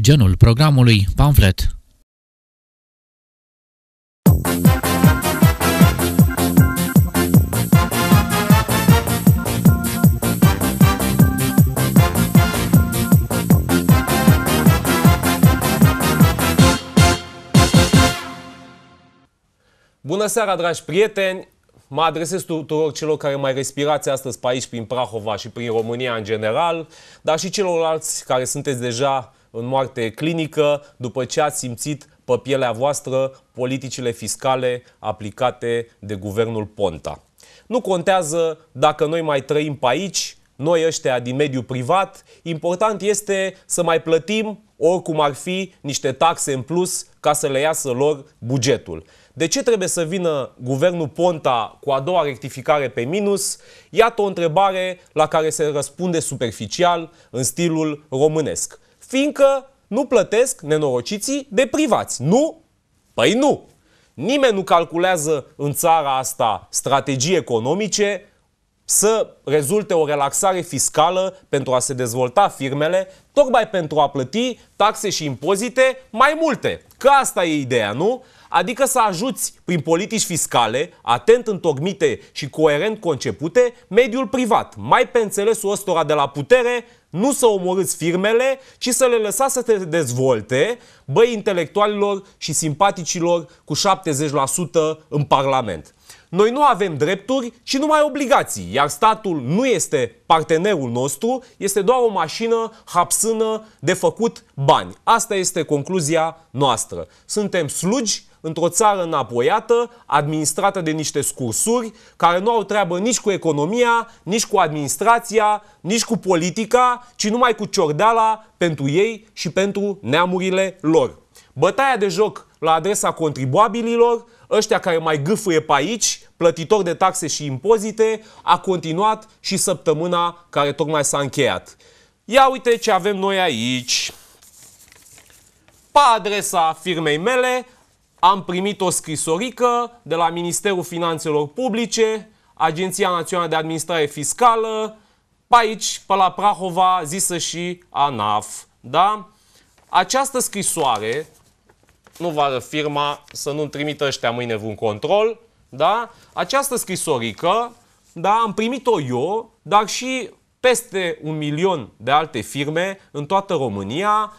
Genul programului Pamflet Bună seara, dragi prieteni! Mă adresez tuturor celor care mai respirați astăzi pe aici, prin Prahova și prin România în general, dar și celorlalți care sunteți deja în moarte clinică după ce ați simțit pe pielea voastră politicile fiscale aplicate de guvernul Ponta. Nu contează dacă noi mai trăim pe aici, noi ăștia din mediul privat, important este să mai plătim, oricum ar fi, niște taxe în plus ca să le iasă lor bugetul. De ce trebuie să vină guvernul Ponta cu a doua rectificare pe minus? Iată o întrebare la care se răspunde superficial în stilul românesc fiindcă nu plătesc nenorociții de privați. Nu? Păi nu! Nimeni nu calculează în țara asta strategii economice să rezulte o relaxare fiscală pentru a se dezvolta firmele, tocmai pentru a plăti taxe și impozite mai multe. Că asta e ideea, nu? Adică să ajuți prin politici fiscale, atent întocmite și coerent concepute, mediul privat, mai pe înțelesul ăstora de la putere, nu să omorâți firmele, ci să le lăsați să te dezvolte, băi intelectualilor și simpaticilor cu 70% în Parlament. Noi nu avem drepturi, ci numai obligații, iar statul nu este partenerul nostru, este doar o mașină hapsână de făcut bani. Asta este concluzia noastră. Suntem slugi într-o țară înapoiată, administrată de niște scursuri, care nu au treabă nici cu economia, nici cu administrația, nici cu politica, ci numai cu ciordala pentru ei și pentru neamurile lor. Bătaia de joc la adresa contribuabililor, ăștia care mai gâfâie pe aici, plătitori de taxe și impozite, a continuat și săptămâna care tocmai s-a încheiat. Ia uite ce avem noi aici. Pa adresa firmei mele, am primit o scrisorică de la Ministerul Finanțelor Publice, Agenția Națională de Administrare Fiscală, pe aici, pe la Prahova, zisă și ANAF. Da? Această scrisoare, nu vă arăt firma, să nu-mi trimită ăștia mâine vreun control, da? această scrisorică, da, am primit-o eu, dar și peste un milion de alte firme în toată România,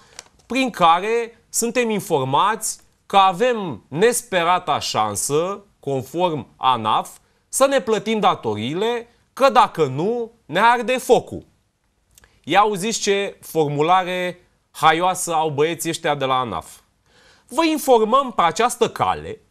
prin care suntem informați că avem nesperata șansă, conform ANAF, să ne plătim datoriile, că dacă nu, ne arde focul. Ia auziți ce formulare haioasă au băieții ăștia de la ANAF. Vă informăm pe această cale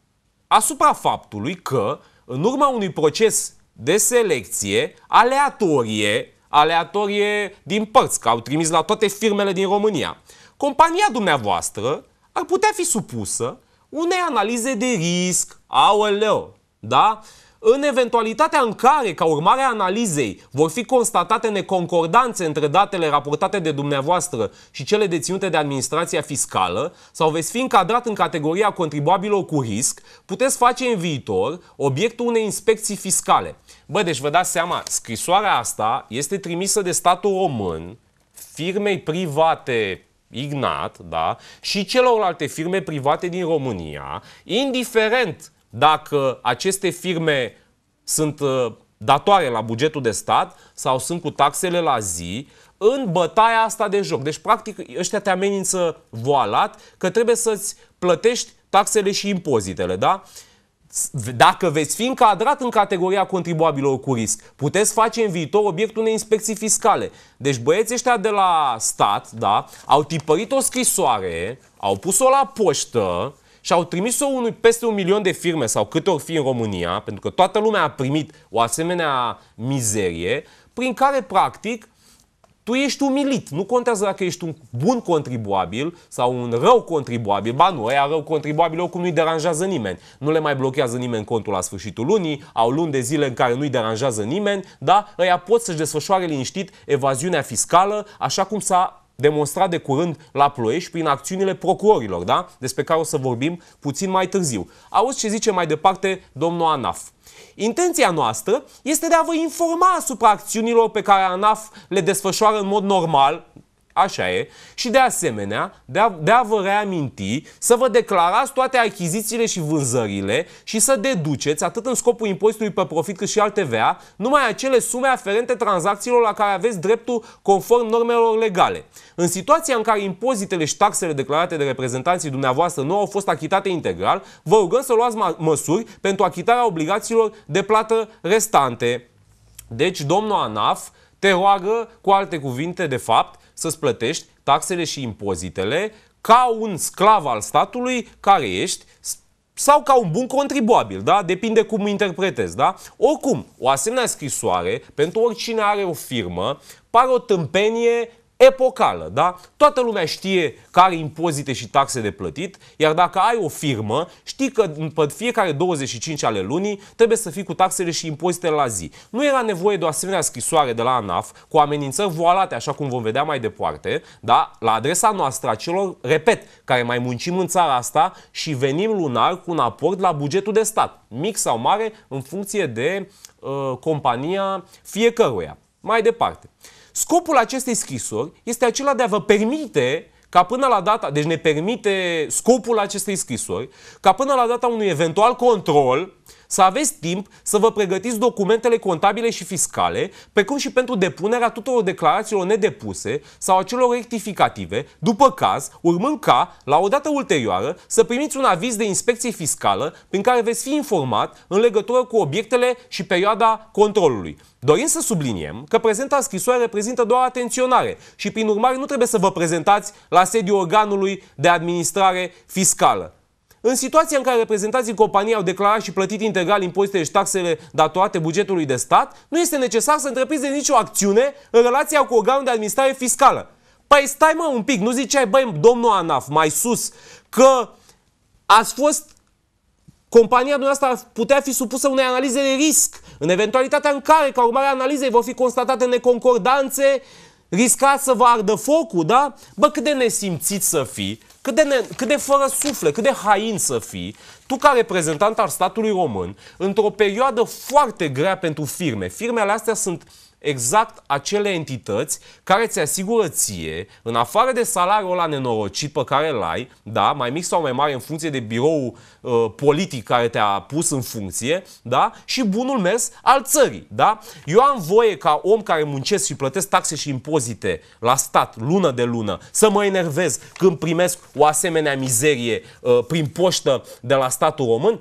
asupra faptului că, în urma unui proces de selecție aleatorie, aleatorie din părți, că au trimis la toate firmele din România, compania dumneavoastră ar putea fi supusă unei analize de risc, aoleo, da? În eventualitatea în care, ca urmare a analizei, vor fi constatate neconcordanțe între datele raportate de dumneavoastră și cele deținute de administrația fiscală, sau veți fi încadrat în categoria contribuabilor cu risc, puteți face în viitor obiectul unei inspecții fiscale. Bă, deci vă dați seama, scrisoarea asta este trimisă de statul român, firmei private Ignat, da, și celorlalte firme private din România, indiferent dacă aceste firme sunt uh, datoare la bugetul de stat sau sunt cu taxele la zi, în bătaia asta de joc. Deci, practic, ăștia te amenință voalat că trebuie să-ți plătești taxele și impozitele, da? Dacă veți fi încadrat în categoria contribuabilor cu risc, puteți face în viitor obiectul unei inspecții fiscale. Deci băieții ăștia de la stat, da, au tipărit o scrisoare, au pus-o la poștă și au trimis-o unui, peste un milion de firme sau câte ori fi în România, pentru că toată lumea a primit o asemenea mizerie, prin care, practic, tu ești umilit. Nu contează dacă ești un bun contribuabil sau un rău contribuabil. Ba nu, ăia rău contribuabil oricum nu-i deranjează nimeni. Nu le mai blochează nimeni contul la sfârșitul lunii, au luni de zile în care nu-i deranjează nimeni, da? Ăia pot să-și desfășoare liniștit evaziunea fiscală, așa cum s-a demonstrat de curând la Ploiești prin acțiunile procurorilor, da? despre care o să vorbim puțin mai târziu. Auzi ce zice mai departe domnul Anaf. Intenția noastră este de a vă informa asupra acțiunilor pe care ANAF le desfășoară în mod normal, Așa e. Și de asemenea, de a, de a vă reaminti, să vă declarați toate achizițiile și vânzările și să deduceți, atât în scopul impozitului pe profit cât și al TVA, numai acele sume aferente tranzacțiilor la care aveți dreptul conform normelor legale. În situația în care impozitele și taxele declarate de reprezentanții dumneavoastră nu au fost achitate integral, vă rugăm să luați măsuri pentru achitarea obligațiilor de plată restante. Deci, domnul ANAF te roagă, cu alte cuvinte, de fapt, să-ți plătești taxele și impozitele ca un sclav al statului care ești sau ca un bun contribuabil, da? Depinde cum interpretezi, da? Oricum, o asemenea scrisoare, pentru oricine are o firmă, pare o tâmpenie epocală, da? Toată lumea știe că are impozite și taxe de plătit, iar dacă ai o firmă, știi că în fiecare 25 ale lunii trebuie să fii cu taxele și impozitele la zi. Nu era nevoie de o asemenea scrisoare de la ANAF cu amenințări voalate, așa cum vom vedea mai departe, da? La adresa noastră, a celor, repet, care mai muncim în țara asta și venim lunar cu un aport la bugetul de stat, mic sau mare, în funcție de uh, compania fiecăruia. Mai departe. Scopul acestei scrisori este acela de a vă permite ca până la data, deci ne permite scopul acestei scrisori, ca până la data unui eventual control să aveți timp să vă pregătiți documentele contabile și fiscale, precum și pentru depunerea tuturor declarațiilor nedepuse sau acelor rectificative, după caz, urmând ca, la o dată ulterioară, să primiți un aviz de inspecție fiscală prin care veți fi informat în legătură cu obiectele și perioada controlului. Dorim să subliniem că prezenta scrisoare reprezintă doar atenționare și, prin urmare, nu trebuie să vă prezentați la sediul organului de administrare fiscală. În situația în care reprezentanții companiei au declarat și plătit integral impozitele și taxele datorate bugetului de stat, nu este necesar să întreprinde nicio acțiune în relația cu organul de administrare fiscală. Păi stai mă un pic, nu ziceai, băi, domnul ANAF, mai sus, că ați fost compania dumneavoastră putea fi supusă unei analize de risc, în eventualitatea în care, ca urmare a analizei, vor fi constatate neconcordanțe, riscați să vă ardă focul, da? Bă, cât de nesimțit să fii, cât de, ne, cât de fără suflet, cât de hain să fii, tu ca reprezentant al statului român, într-o perioadă foarte grea pentru firme, firmele astea sunt uh, exact acele entități care ți asigură ție, în afară de salariul ăla nenorocit pe care îl ai, da, mai mic sau mai mare în funcție de birou uh, politic care te-a pus în funcție, da, și bunul mers al țării, da? Eu am voie ca om care muncesc și plătesc taxe și impozite la stat lună de lună să mă enervez când primesc o asemenea mizerie uh, prin poștă de la statul român?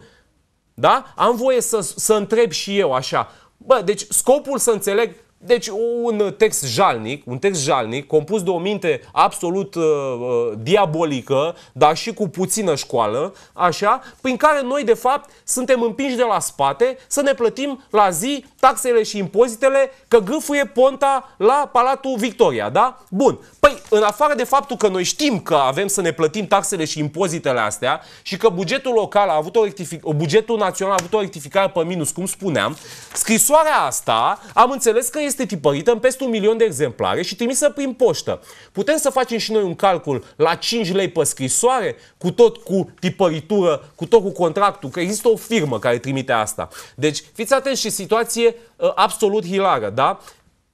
Da? Am voie să, să întreb și eu așa. Bă, deci scopul să înțeleg deci un text jalnic, un text jalnic compus de o minte absolut uh, uh, diabolică, dar și cu puțină școală, așa, prin care noi de fapt suntem împinși de la spate să ne plătim la zi taxele și impozitele că gâfuie Ponta la Palatul Victoria, da? Bun. Păi, în afară de faptul că noi știm că avem să ne plătim taxele și impozitele astea și că bugetul local a avut o rectificare, bugetul național a avut o rectificare pe minus, cum spuneam, scrisoarea asta am înțeles că este este tipărită în peste un milion de exemplare și trimisă prin poștă. Putem să facem și noi un calcul la 5 lei pe scrisoare, cu tot cu tipăritură, cu tot cu contractul, că există o firmă care trimite asta. Deci fiți atenți și situație uh, absolut hilară, da?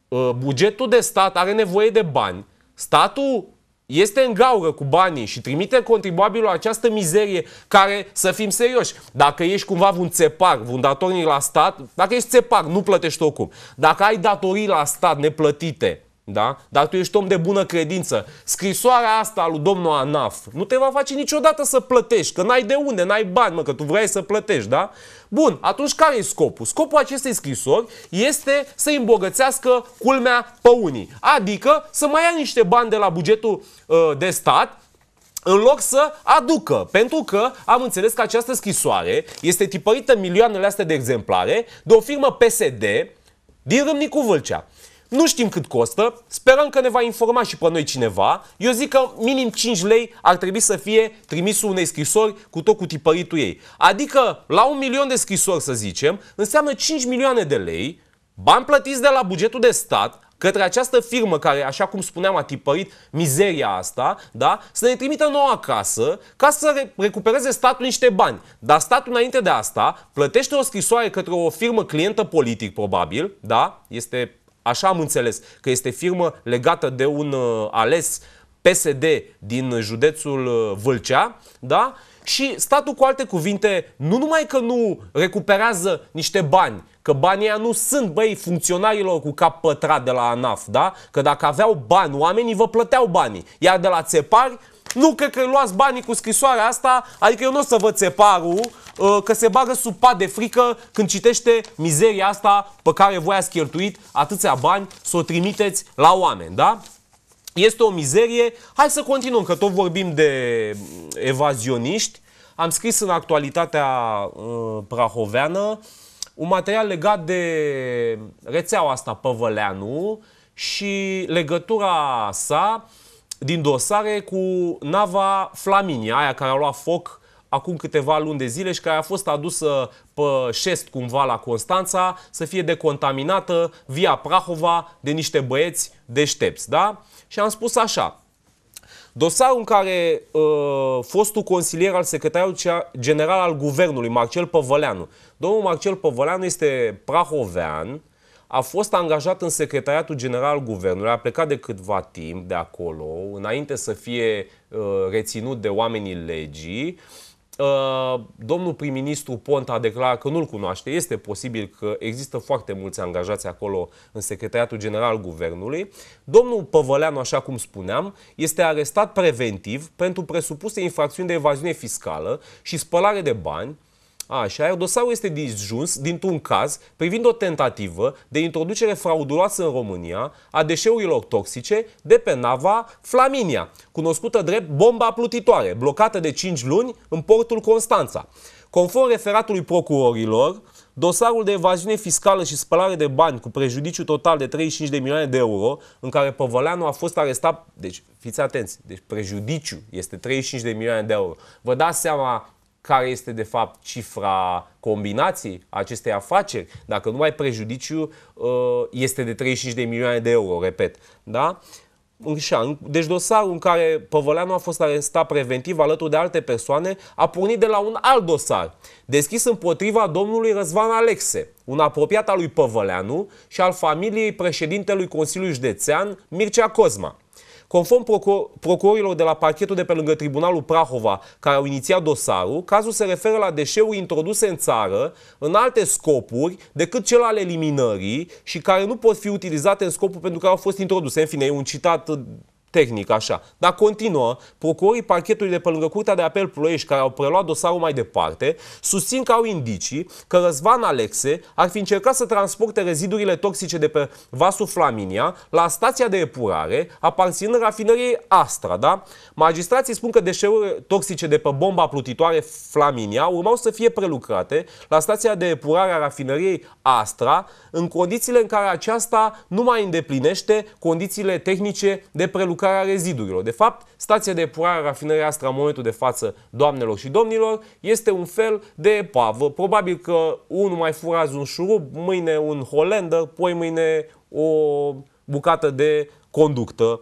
Uh, bugetul de stat are nevoie de bani. Statul este în gaură cu banii și trimite contribuabilul această mizerie care, să fim serioși, dacă ești cumva un țepar, un datornic la stat, dacă ești țepar, nu plătești oricum. Dacă ai datorii la stat neplătite, da? Dar tu ești om de bună credință. Scrisoarea asta lui domnul Anaf nu te va face niciodată să plătești, că n-ai de unde, n-ai bani, mă, că tu vrei să plătești, da? Bun, atunci care e scopul? Scopul acestei scrisori este să îmbogățească culmea pe unii. Adică să mai ia niște bani de la bugetul uh, de stat în loc să aducă. Pentru că am înțeles că această scrisoare este tipărită milioanele astea de exemplare de o firmă PSD din Râmnicu Vâlcea. Nu știm cât costă, sperăm că ne va informa și pe noi cineva. Eu zic că minim 5 lei ar trebui să fie trimisul unei scrisori cu tot cu tipăritul ei. Adică la un milion de scrisori, să zicem, înseamnă 5 milioane de lei, bani plătiți de la bugetul de stat, către această firmă care, așa cum spuneam, a tipărit mizeria asta, da? să ne trimită nouă acasă ca să recupereze statul niște bani. Dar statul, înainte de asta, plătește o scrisoare către o firmă clientă politic, probabil, da? este Așa am înțeles că este firmă legată de un uh, ales PSD din județul uh, Vâlcea, da? Și statul, cu alte cuvinte, nu numai că nu recuperează niște bani, că banii aia nu sunt, băi, funcționarilor cu cap pătrat de la ANAF, da? Că dacă aveau bani, oamenii vă plăteau banii. Iar de la țepari nu cred că luați banii cu scrisoarea asta, adică eu nu o să vă țeparu uh, că se bagă sub pat de frică când citește mizeria asta pe care voi ați cheltuit atâția bani să o trimiteți la oameni, da? Este o mizerie. Hai să continuăm, că tot vorbim de mm, evazioniști. Am scris în actualitatea uh, prahoveană un material legat de rețeaua asta Păvăleanu și legătura sa uh, din dosare cu nava Flaminia, aia care a luat foc acum câteva luni de zile și care a fost adusă pe șest cumva la Constanța să fie decontaminată via Prahova de niște băieți deștepți. Da? Și am spus așa, Dosarul în care uh, fostul consilier al secretarului general al guvernului, Marcel Păvăleanu. Domnul Marcel Păvăleanu este prahovean, a fost angajat în secretariatul general guvernului, a plecat de câtva timp de acolo, înainte să fie uh, reținut de oamenii legii. Uh, domnul prim-ministru a declarat că nu-l cunoaște. Este posibil că există foarte mulți angajați acolo în secretariatul general guvernului. Domnul Păvăleanu, așa cum spuneam, este arestat preventiv pentru presupuse infracțiuni de evaziune fiscală și spălare de bani, Așa, iar dosarul este disjuns dintr-un caz privind o tentativă de introducere frauduloasă în România a deșeurilor toxice de pe nava Flaminia, cunoscută drept bomba plutitoare, blocată de 5 luni în portul Constanța. Conform referatului procurorilor, Dosarul de evaziune fiscală și spălare de bani cu prejudiciu total de 35 de milioane de euro, în care Păvăleanu a fost arestat, deci fiți atenți, deci prejudiciu este 35 de milioane de euro. Vă dați seama care este de fapt cifra combinației acestei afaceri, dacă nu ai prejudiciu uh, este de 35 de milioane de euro, repet. Da? deci dosarul în care Păvăleanu a fost arestat preventiv alături de alte persoane a pornit de la un alt dosar, deschis împotriva domnului Răzvan Alexe, un apropiat al lui Păvăleanu și al familiei președintelui Consiliului Județean Mircea Cosma. Conform procur- procurorilor de la parchetul de pe lângă Tribunalul Prahova, care au inițiat dosarul, cazul se referă la deșeuri introduse în țară în alte scopuri decât cel al eliminării și care nu pot fi utilizate în scopul pentru care au fost introduse. În fine, e un citat tehnic, așa. Dar continuă, procurorii parchetului de pe lângă Curtea de Apel Ploiești, care au preluat dosarul mai departe, susțin că au indicii că Răzvan Alexe ar fi încercat să transporte rezidurile toxice de pe vasul Flaminia la stația de epurare, aparținând rafinăriei Astra, da? Magistrații spun că deșeurile toxice de pe bomba plutitoare Flaminia urmau să fie prelucrate la stația de epurare a rafinăriei Astra, în condițiile în care aceasta nu mai îndeplinește condițiile tehnice de prelucrare reducarea rezidurilor. De fapt, stația de epurare a rafinării Astra în momentul de față, doamnelor și domnilor, este un fel de pavă. Probabil că unul mai fură azi un șurub, mâine un holender, poi mâine o bucată de conductă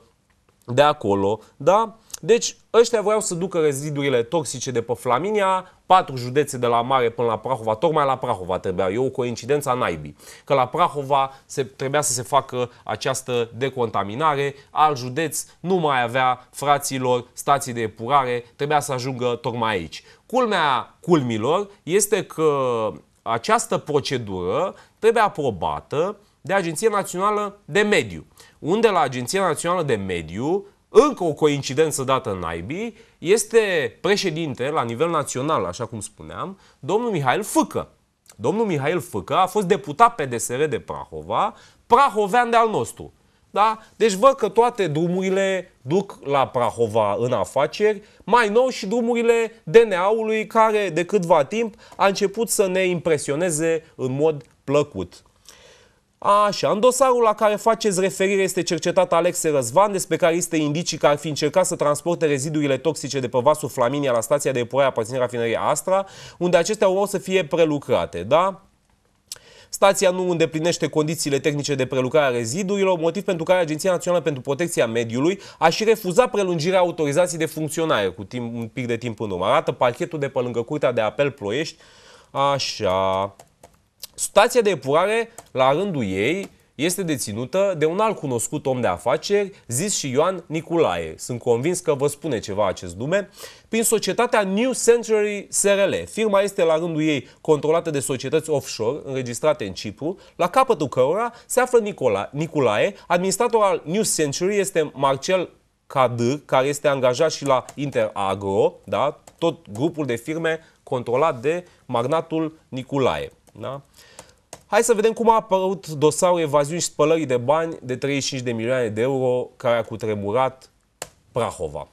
de acolo. Da? Deci, ăștia vreau să ducă rezidurile toxice de pe Flaminia patru județe de la Mare până la Prahova, tocmai la Prahova trebuia, e o coincidență a naibii, că la Prahova se, trebuia să se facă această decontaminare, al județ nu mai avea fraților stații de epurare, trebuia să ajungă tocmai aici. Culmea culmilor este că această procedură trebuie aprobată de Agenția Națională de Mediu, unde la Agenția Națională de Mediu, încă o coincidență dată în naibii, este președinte la nivel național, așa cum spuneam, domnul Mihail Făcă. Domnul Mihail Făcă a fost deputat pe DSR de Prahova, prahovean de al nostru. Da? Deci văd că toate drumurile duc la Prahova în afaceri, mai nou și drumurile DNA-ului care de câtva timp a început să ne impresioneze în mod plăcut. Așa, în dosarul la care faceți referire este cercetat Alexe Răzvan, despre care este indicii că ar fi încercat să transporte reziduile toxice de pe vasul Flaminia la stația de epurare aparținând rafineriei Astra, unde acestea urmau să fie prelucrate, da? Stația nu îndeplinește condițiile tehnice de prelucrare a reziduilor, motiv pentru care Agenția Națională pentru Protecția Mediului a și refuzat prelungirea autorizației de funcționare cu timp, un pic de timp în urmă. Arată parchetul de pe lângă Curtea de Apel Ploiești. Așa... Stația de epurare, la rândul ei, este deținută de un alt cunoscut om de afaceri, zis și Ioan Niculae. Sunt convins că vă spune ceva acest nume. Prin societatea New Century SRL. Firma este la rândul ei controlată de societăți offshore înregistrate în Cipru, la capătul cărora se află Nicola, Niculae. Administrator al New Century este Marcel Cadâr, care este angajat și la Interagro, da? tot grupul de firme controlat de magnatul Niculae. Da? Uh, Hai să vedem cum a apărut dosarul evaziunii și spălării de bani de 35 de milioane de euro care a cutremurat Prahova.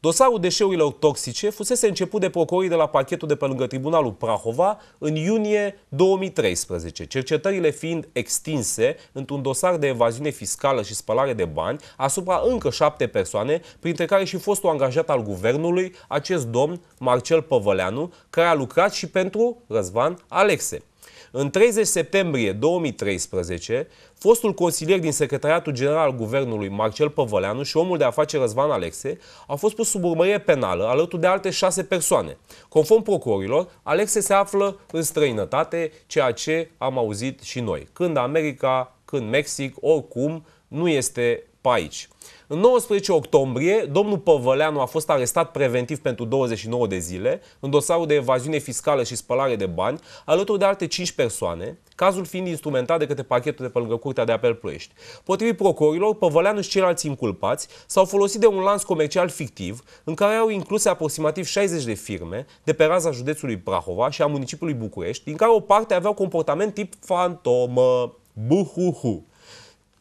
Dosarul deșeurilor toxice fusese început de procurorii de la pachetul de pe lângă Tribunalul Prahova în iunie 2013, cercetările fiind extinse într-un dosar de evaziune fiscală și spălare de bani asupra încă șapte persoane, printre care și fostul angajat al guvernului, acest domn, Marcel Păvăleanu, care a lucrat și pentru Răzvan Alexe. În 30 septembrie 2013, fostul consilier din Secretariatul General al Guvernului Marcel Păvăleanu și omul de afaceri Răzvan Alexe a fost pus sub urmărire penală alături de alte șase persoane. Conform procurorilor, Alexe se află în străinătate, ceea ce am auzit și noi. Când America, când Mexic, oricum, nu este Paici. În 19 octombrie, domnul Păvăleanu a fost arestat preventiv pentru 29 de zile în dosarul de evaziune fiscală și spălare de bani, alături de alte 5 persoane, cazul fiind instrumentat de către pachetul de pe lângă Curtea de Apel Ploiești. Potrivit procurorilor, Păvăleanu și ceilalți inculpați s-au folosit de un lanț comercial fictiv în care au incluse aproximativ 60 de firme de pe raza județului Prahova și a municipiului București, din care o parte aveau comportament tip fantomă, buhuhu.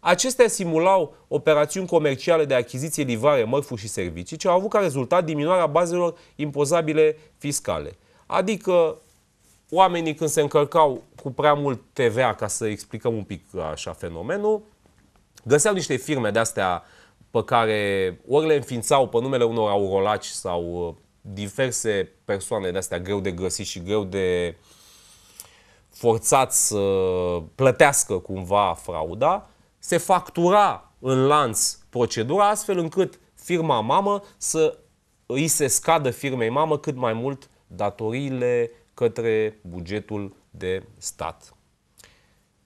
Acestea simulau operațiuni comerciale de achiziție, livrare, mărfuri și servicii, ce au avut ca rezultat diminuarea bazelor impozabile fiscale. Adică oamenii când se încărcau cu prea mult TVA, ca să explicăm un pic așa fenomenul, găseau niște firme de-astea pe care ori le înființau pe numele unor aurolaci sau uh, diverse persoane de-astea greu de găsit și greu de forțați să uh, plătească cumva frauda, se factura în lanț procedura astfel încât firma mamă să îi se scadă firmei mamă cât mai mult datoriile către bugetul de stat.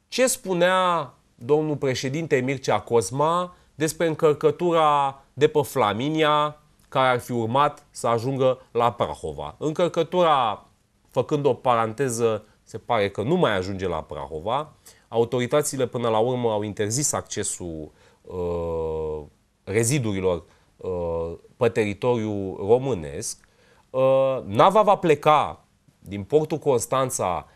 Ce spunea domnul președinte Mircea Cosma despre încărcătura de pe Flaminia care ar fi urmat să ajungă la Prahova? Încărcătura, făcând o paranteză, se pare că nu mai ajunge la Prahova, Autoritățile până la urmă au interzis accesul uh, rezidurilor uh, pe teritoriul românesc. Uh, nava va pleca din portul Constanța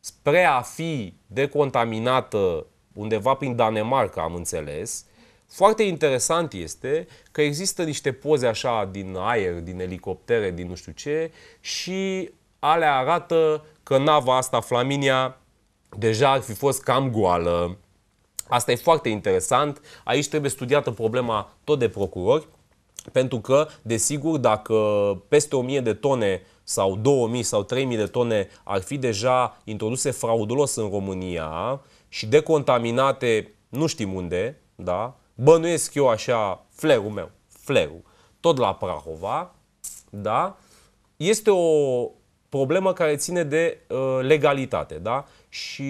spre a fi decontaminată undeva prin Danemarca, am înțeles. Foarte interesant este că există niște poze așa din aer, din elicoptere, din nu știu ce și alea arată că nava asta, Flaminia, deja ar fi fost cam goală. Asta e foarte interesant. Aici trebuie studiată problema tot de procurori, pentru că, desigur, dacă peste 1000 de tone sau 2000 sau 3000 de tone ar fi deja introduse fraudulos în România și decontaminate nu știm unde, da? Bănuiesc eu așa flerul meu, flerul, tot la Prahova, da? Este o problemă care ține de uh, legalitate, da? și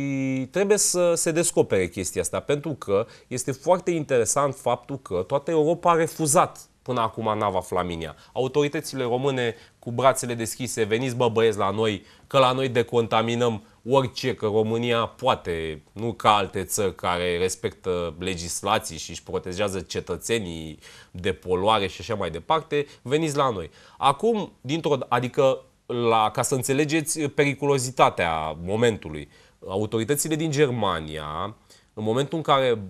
trebuie să se descopere chestia asta, pentru că este foarte interesant faptul că toată Europa a refuzat până acum nava Flaminia. Autoritățile române cu brațele deschise, veniți bă băieți la noi, că la noi decontaminăm orice, că România poate, nu ca alte țări care respectă legislații și își protejează cetățenii de poluare și așa mai departe, veniți la noi. Acum, dintr-o, adică la, ca să înțelegeți periculozitatea momentului, autoritățile din Germania, în momentul în care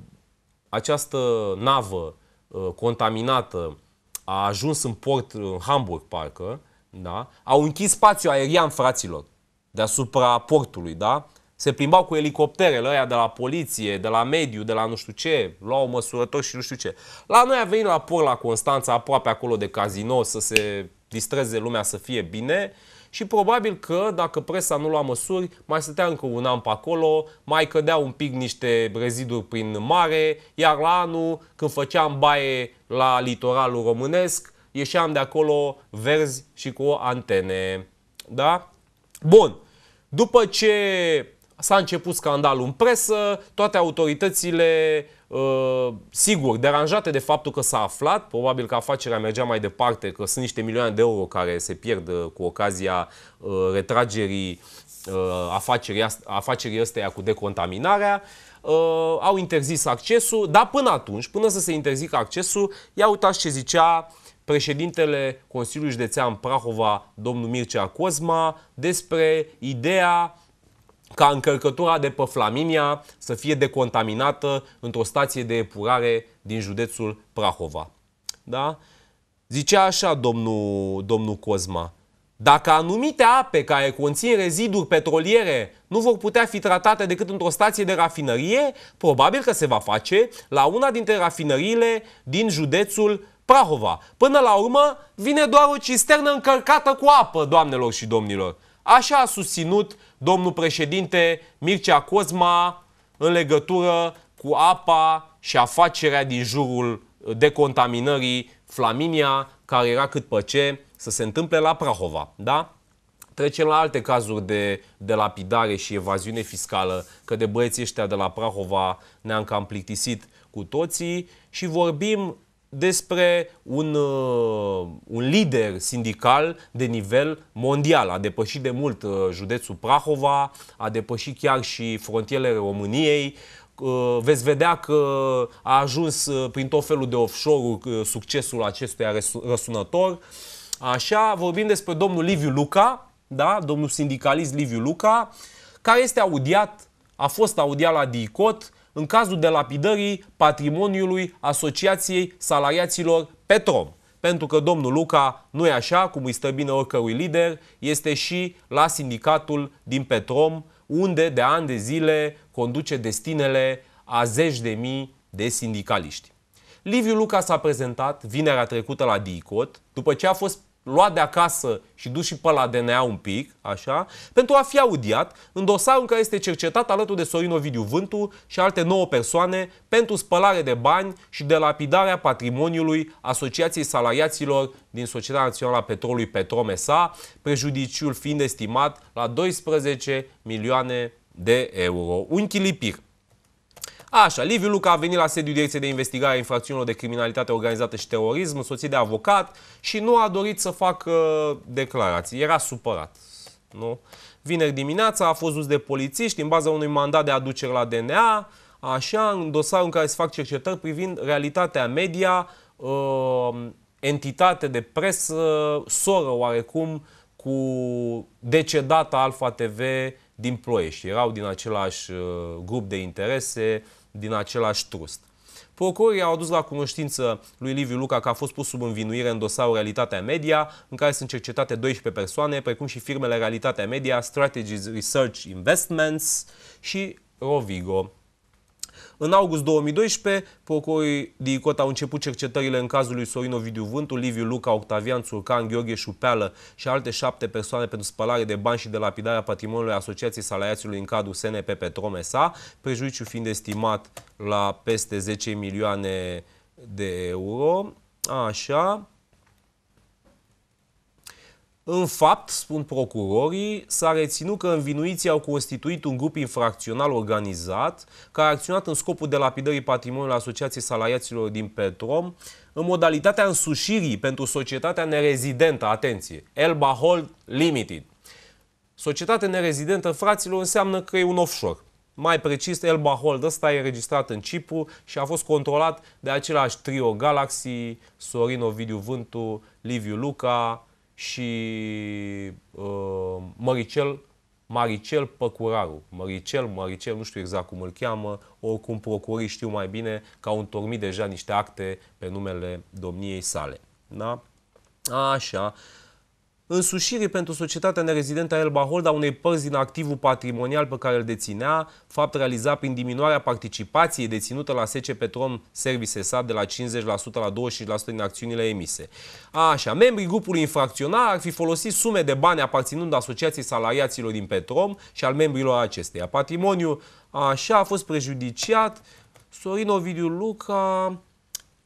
această navă uh, contaminată a ajuns în port uh, în Hamburg, parcă, da, au închis spațiu aerian fraților deasupra portului, da? Se plimbau cu elicopterele aia de la poliție, de la mediu, de la nu știu ce, luau măsurători și nu știu ce. La noi a venit la port la Constanța, aproape acolo de casino, să se distreze lumea să fie bine și probabil că dacă presa nu lua măsuri, mai stătea încă un an pe acolo, mai cădea un pic niște reziduri prin mare, iar la anul, când făceam baie la litoralul românesc, ieșeam de acolo verzi și cu antene. Da? Bun. După ce S-a început scandalul în presă, toate autoritățile, uh, sigur, deranjate de faptul că s-a aflat, probabil că afacerea mergea mai departe, că sunt niște milioane de euro care se pierd uh, cu ocazia uh, retragerii afacerii, afacerii ăsteia cu decontaminarea, au interzis accesul, dar până atunci, până să se interzică accesul, ia uitați ce zicea președintele Consiliului Județean Prahova, domnul Mircea Cozma despre ideea ca încărcătura de pe Flaminia să fie decontaminată într-o stație de epurare din județul Prahova. Da? Zicea așa domnul, domnul Cozma, dacă anumite ape care conțin reziduri petroliere nu vor putea fi tratate decât într-o stație de rafinărie, probabil că se va face la una dintre rafinăriile din județul Prahova. Până la urmă, vine doar o cisternă încărcată cu apă, doamnelor și domnilor. Așa a susținut domnul președinte Mircea Cosma în legătură cu apa și afacerea din jurul decontaminării Flaminia, care era cât pe ce să se întâmple la Prahova. Da? Trecem la alte cazuri de, de lapidare și evaziune fiscală, că de băieții ăștia de la Prahova ne-am cam plictisit cu toții și vorbim despre un, uh, un lider sindical de nivel mondial. A depășit de mult uh, județul Prahova, a depășit chiar și frontierele României. Uh, veți vedea că a ajuns uh, prin tot felul de offshore uh, succesul acestuia răsunător. Așa, vorbim despre domnul Liviu Luca, da? domnul sindicalist Liviu Luca, care este audiat, a fost audiat la DICOT, în cazul delapidării patrimoniului Asociației Salariaților Petrom. Pentru că domnul Luca nu e așa, cum îi stă bine oricărui lider, este și la sindicatul din Petrom, unde de ani de zile conduce destinele a zeci de mii de sindicaliști. Liviu Luca s-a prezentat vinerea trecută la DICOT, după ce a fost luat de acasă și dus și pe la DNA un pic, așa, pentru a fi audiat în dosarul în care este cercetat alături de Sorin Ovidiu Vântu și alte nouă persoane pentru spălare de bani și de lapidarea patrimoniului Asociației Salariaților din Societatea Națională a Petrolului Petrom prejudiciul fiind estimat la 12 milioane de euro. Un chilipir. Așa, Liviu Luca a venit la sediul Direcției de Investigare a Infracțiunilor de Criminalitate Organizată și Terorism, însoțit de avocat și nu a dorit să facă uh, declarații. Era supărat. Nu? Vineri dimineața a fost dus de polițiști în baza unui mandat de aducere la DNA, așa, în dosarul în care se fac cercetări privind realitatea media, uh, entitate de presă, soră oarecum, cu decedata Alfa TV din Ploiești. Erau din același uh, grup de interese, din același trust. Procurorii au adus la cunoștință lui Liviu Luca că a fost pus sub învinuire în dosarul Realitatea Media, în care sunt cercetate 12 persoane, precum și firmele Realitatea Media, Strategies Research Investments și Rovigo. În august 2012, Pocoi Diicot au început cercetările în cazul lui Sorin Ovidiu Vântu, Liviu Luca, Octavian Țurcan, Gheorghe Șupeală și alte șapte persoane pentru spălare de bani și de lapidarea patrimoniului Asociației Salariaților în cadrul SNP Petromesa, prejudiciul fiind estimat la peste 10 milioane de euro. Așa, în fapt, spun procurorii, s-a reținut că învinuiții au constituit un grup infracțional organizat care a acționat în scopul delapidării patrimoniului Asociației Salariaților din Petrom în modalitatea însușirii pentru societatea nerezidentă, atenție, Elba Hold Limited. Societatea nerezidentă, fraților, înseamnă că e un offshore. Mai precis, Elba Hold ăsta e registrat în Cipru și a fost controlat de același trio Galaxy, Sorin Ovidiu Vântu, Liviu Luca, și uh, Măricel, Maricel Păcuraru, Măricel, Măricel, nu știu exact cum îl cheamă, oricum procurii știu mai bine că au întormit deja niște acte pe numele domniei sale. Da? Așa. Uh, însușirii pentru societatea nerezidentă a Elba Hold a unei părți din activul patrimonial pe care îl deținea, fapt realizat prin diminuarea participației deținută la SC Petrom Service SAP de la 50% la 25% din acțiunile emise. Așa, membrii grupului infracționar ar fi folosit sume de bani aparținând asociației salariaților din Petrom și al membrilor acesteia. Patrimoniul, așa, a fost prejudiciat. Sorin Ovidiu Luca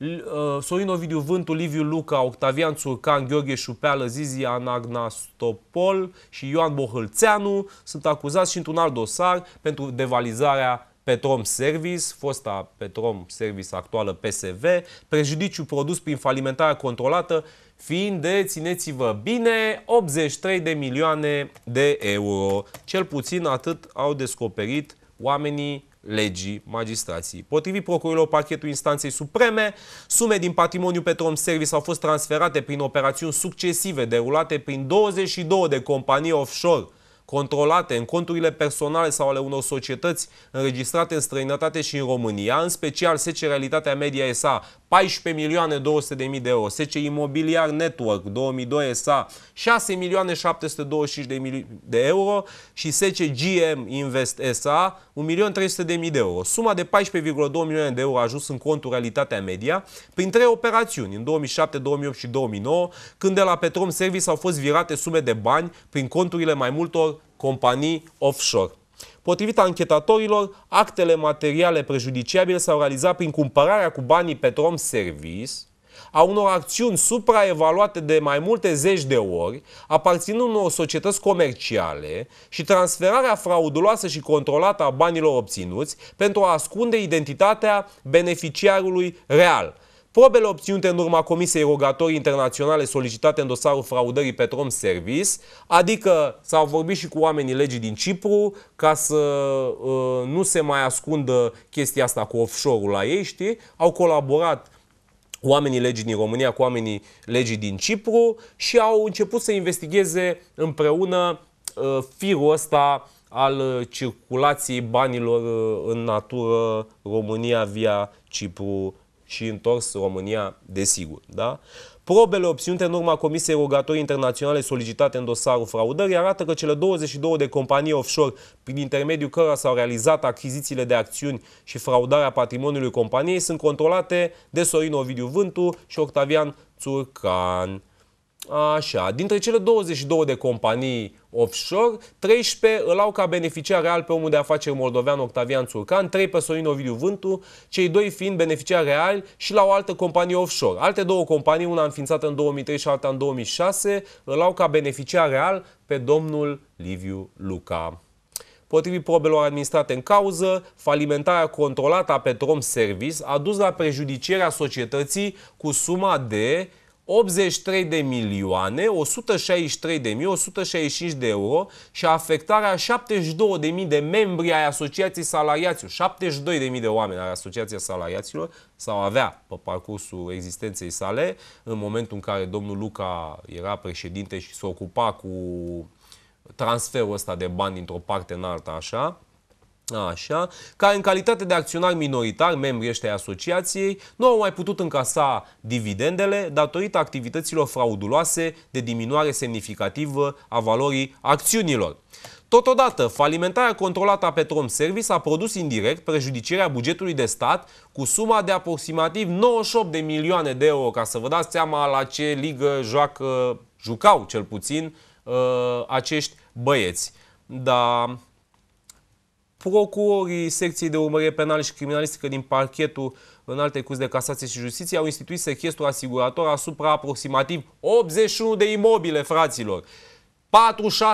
Uh, Sorin Ovidiu Vântu, Liviu Luca, Octavian Țurcan, Gheorghe Șupeală, Zizi Anagnastopol și Ioan Bohălțeanu sunt acuzați și într-un alt dosar pentru devalizarea Petrom Service, fosta Petrom Service actuală PSV, prejudiciu produs prin falimentarea controlată fiind de, țineți-vă bine, 83 de milioane de euro. Cel puțin atât au descoperit oamenii legii magistrații. Potrivit procurorilor pachetul instanței supreme, sume din patrimoniu Petrom Service au fost transferate prin operațiuni succesive derulate prin 22 de companii offshore controlate în conturile personale sau ale unor societăți înregistrate în străinătate și în România, în special SC Realitatea Media SA, 14 milioane 200 de mii de euro, SC Imobiliar Network 2002 SA 6 milioane 725 de, mili- de euro și SC GM Invest SA 1 milion 300 de mii de euro. Suma de 14,2 milioane de euro a ajuns în contul Realitatea Media prin trei operațiuni în 2007, 2008 și 2009, când de la Petrom Service au fost virate sume de bani prin conturile mai multor companii offshore. Potrivit anchetatorilor, actele materiale prejudiciabile s-au realizat prin cumpărarea cu banii Petrom Service, a unor acțiuni supraevaluate de mai multe zeci de ori, aparținând unor societăți comerciale și transferarea frauduloasă și controlată a banilor obținuți pentru a ascunde identitatea beneficiarului real – Probele obținute în urma Comisiei Rogatorii Internaționale solicitate în dosarul fraudării Petrom Service, adică s-au vorbit și cu oamenii legii din Cipru ca să uh, nu se mai ascundă chestia asta cu offshore-ul la ei, știi? Au colaborat oamenii legii din România cu oamenii legii din Cipru și au început să investigheze împreună uh, firul ăsta al uh, circulației banilor uh, în natură România via Cipru și întors România, desigur. Da? Probele obținute în urma Comisiei Rogatorii Internaționale solicitate în dosarul fraudării arată că cele 22 de companii offshore prin intermediul cărora s-au realizat achizițiile de acțiuni și fraudarea patrimoniului companiei sunt controlate de Sorin Ovidiu Vântu și Octavian Țurcan. Așa, dintre cele 22 de companii offshore, 13 îl au ca beneficiar real pe omul de afaceri moldovean Octavian Țurcan, 3 pe Sorin Ovidiu Vântu, cei doi fiind beneficiari reali și la o altă companie offshore. Alte două companii, una înființată în 2003 și alta în 2006, îl au ca beneficiar real pe domnul Liviu Luca. Potrivit probelor administrate în cauză, falimentarea controlată a Petrom Service a dus la prejudicierea societății cu suma de 83 de milioane, 163 de mii, 165 de euro și afectarea 72 de mii de membri ai Asociației Salariaților. 72 de mii de oameni ai Asociației Salariaților sau avea pe parcursul existenței sale, în momentul în care domnul Luca era președinte și se ocupa cu transferul ăsta de bani dintr-o parte în alta, așa, Așa, ca în calitate de acționar minoritar, membrii ăștia asociației, nu au mai putut încasa dividendele datorită activităților frauduloase de diminuare semnificativă a valorii acțiunilor. Totodată, falimentarea controlată a Petrom Service a produs indirect prejudicierea bugetului de stat cu suma de aproximativ 98 de milioane de euro, ca să vă dați seama la ce ligă joacă, jucau cel puțin ă, acești băieți. Da, Procurorii secției de urmărire penală și criminalistică din parchetul în alte curs de casație și justiție au instituit sechestru asigurator asupra aproximativ 81 de imobile, fraților.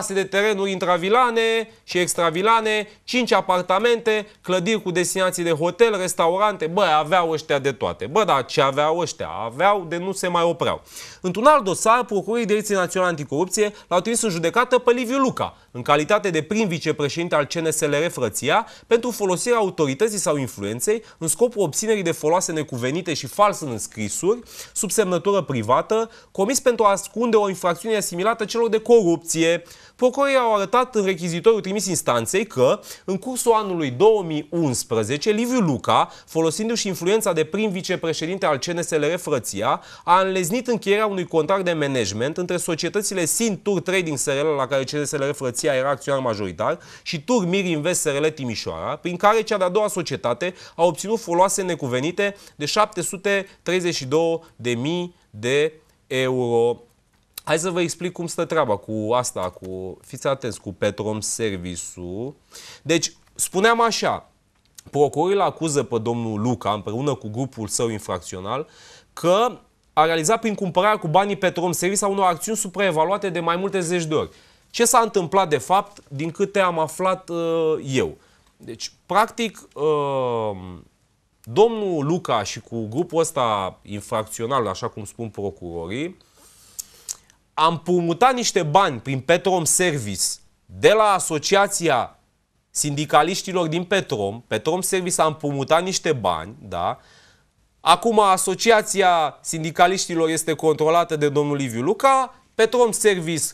4-6 de terenuri intravilane și extravilane, 5 apartamente, clădiri cu destinații de hotel, restaurante. Bă, aveau ăștia de toate. Bă, dar ce aveau ăștia? Aveau de nu se mai opreau. Într-un alt dosar, procurorii Direcției Naționale Anticorupție l-au trimis în judecată pe Liviu Luca, în calitate de prim vicepreședinte al CNSLR Frăția, pentru folosirea autorității sau influenței în scopul obținerii de foloase necuvenite și fals în înscrisuri, sub semnătură privată, comis pentru a ascunde o infracțiune asimilată celor de corupție corupție, Procurorii au arătat în rechizitorul trimis instanței că, în cursul anului 2011, Liviu Luca, folosindu-și influența de prim vicepreședinte al CNSLR Frăția, a înleznit încheierea unui contract de management între societățile Sin Tour Trading SRL, la care CNSLR Frăția era acționar majoritar, și Tour Mir Invest SRL Timișoara, prin care cea de-a doua societate a obținut foloase necuvenite de 732.000 de euro Hai să vă explic cum stă treaba cu asta, cu, fiți atenți, cu Petrom Service-ul. Deci, spuneam așa, procurorul acuză pe domnul Luca, împreună cu grupul său infracțional, că a realizat prin cumpărarea cu banii Petrom Service a unor acțiuni supraevaluate de mai multe zeci de ori. Ce s-a întâmplat, de fapt, din câte am aflat uh, eu? Deci, practic, uh, domnul Luca și cu grupul ăsta infracțional, așa cum spun procurorii, am pumutat niște bani prin Petrom Service de la Asociația Sindicaliștilor din Petrom. Petrom Service a pumutat niște bani, da? Acum Asociația Sindicaliștilor este controlată de domnul Liviu Luca, Petrom Service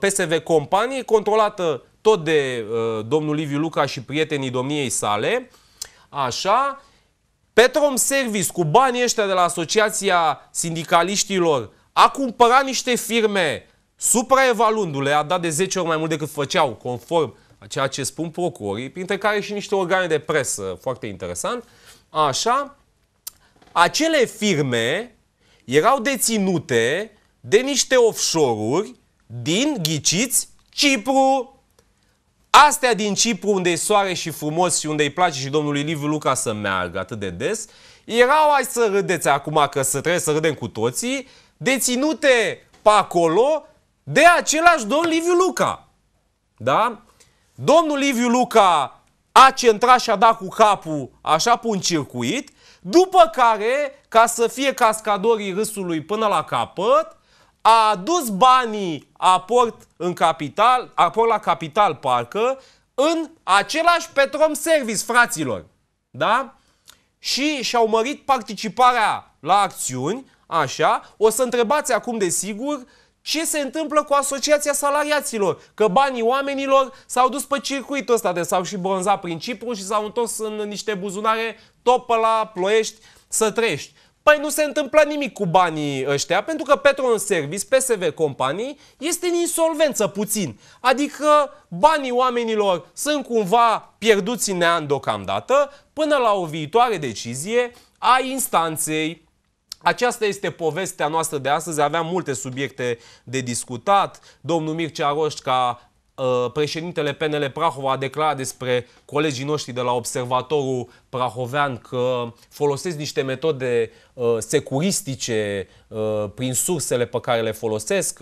PSV Companie, controlată tot de uh, domnul Liviu Luca și prietenii domniei sale. Așa, Petrom Service cu banii ăștia de la Asociația Sindicaliștilor a cumpărat niște firme supraevaluându-le, a dat de 10 ori mai mult decât făceau, conform a ceea ce spun procurorii, printre care și niște organe de presă, foarte interesant, așa, acele firme erau deținute de niște offshore-uri din, ghiciți, Cipru. Astea din Cipru, unde e soare și frumos și unde îi place și domnului Liviu Luca să meargă atât de des, erau, hai să râdeți acum că să trebuie să râdem cu toții, deținute pe acolo de același domn Liviu Luca. Da? Domnul Liviu Luca a centrat și a dat cu capul așa pe un circuit, după care, ca să fie cascadorii râsului până la capăt, a adus banii aport în capital, aport la capital parcă, în același Petrom Service, fraților. Da? Și și-au mărit participarea la acțiuni, Așa, o să întrebați acum de sigur ce se întâmplă cu asociația salariaților, că banii oamenilor s-au dus pe circuitul ăsta de s-au și bronzat prin Cipru și s-au întors în niște buzunare topă la ploiești să trești. Păi nu se întâmplă nimic cu banii ăștia, pentru că Petron Service, PSV Companii, este în insolvență puțin. Adică banii oamenilor sunt cumva pierduți în neam deocamdată, până la o viitoare decizie a instanței aceasta este povestea noastră de astăzi. Aveam multe subiecte de discutat. Domnul Mircea Roșca, uh, președintele PNL Prahova, a declarat despre colegii noștri de la Observatorul Prahovean că folosesc niște metode uh, securistice uh, prin sursele pe care le folosesc.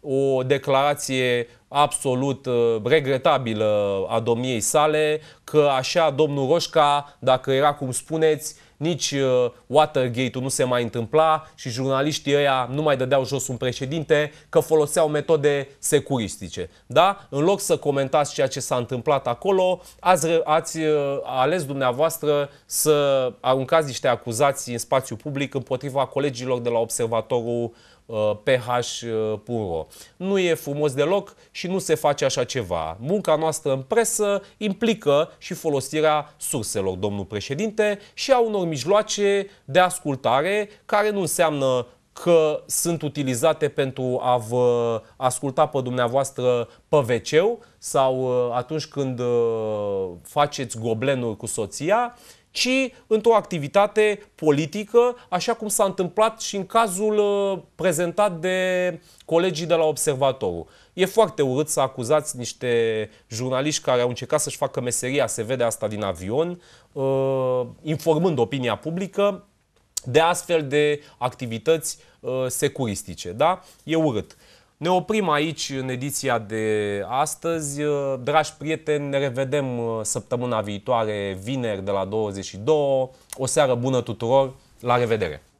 O declarație absolut regretabilă a domniei sale că așa domnul Roșca, dacă era cum spuneți, nici uh, Watergate-ul nu se mai întâmpla și jurnaliștii ăia nu mai dădeau jos un președinte că foloseau metode securistice. Da? În loc să comentați ceea ce s-a întâmplat acolo, ați, ați uh, ales dumneavoastră să aruncați niște acuzații în spațiu public împotriva colegilor de la Observatorul uh, ph.ro. Uh, nu e frumos deloc și nu se face așa ceva. Munca noastră în presă implică și folosirea surselor, domnul președinte, și a unor mijloace de ascultare, care nu înseamnă că sunt utilizate pentru a vă asculta pe dumneavoastră pe wc sau uh, atunci când uh, faceți goblenuri cu soția, ci într-o activitate politică, așa cum s-a întâmplat și în cazul uh, prezentat de colegii de la Observatorul. E foarte urât să acuzați niște jurnaliști care au încercat să-și facă meseria, se vede asta din avion, Uh, informând opinia publică de astfel de activități uh, securistice. Da? E urât. Ne oprim aici în ediția de astăzi. Uh, dragi prieteni, ne revedem săptămâna viitoare, vineri de la 22. O seară bună tuturor! La revedere!